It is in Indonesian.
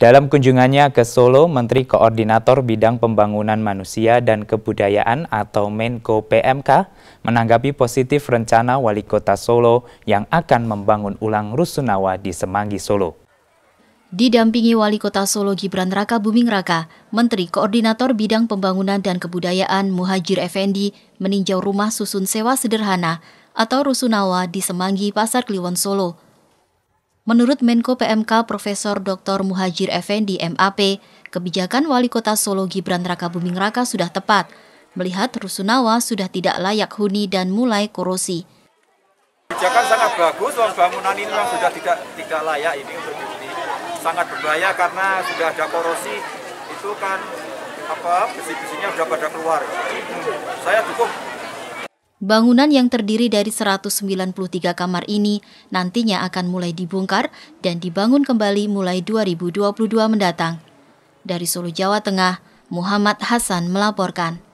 Dalam kunjungannya ke Solo, Menteri Koordinator Bidang Pembangunan Manusia dan Kebudayaan atau Menko PMK menanggapi positif rencana Wali Kota Solo yang akan membangun ulang Rusunawa di Semanggi, Solo. Didampingi Wali Kota Solo Gibran Raka Buming Raka, Menteri Koordinator Bidang Pembangunan dan Kebudayaan Muhajir Effendi meninjau rumah susun sewa sederhana atau Rusunawa di Semanggi, Pasar Kliwon Solo. Menurut Menko PMK Profesor Dr. Muhajir Effendi MAP, kebijakan Wali Kota Solo Gibran Raka Buming Raka sudah tepat, melihat Rusunawa sudah tidak layak huni dan mulai korosi. Kebijakan sangat bagus, bangunan ini memang sudah tidak tidak layak ini untuk dihuni. Sangat berbahaya karena sudah ada korosi, itu kan apa besi-besinya sudah pada keluar. Saya dukung Bangunan yang terdiri dari 193 kamar ini nantinya akan mulai dibongkar dan dibangun kembali mulai 2022 mendatang. Dari Solo, Jawa Tengah, Muhammad Hasan melaporkan.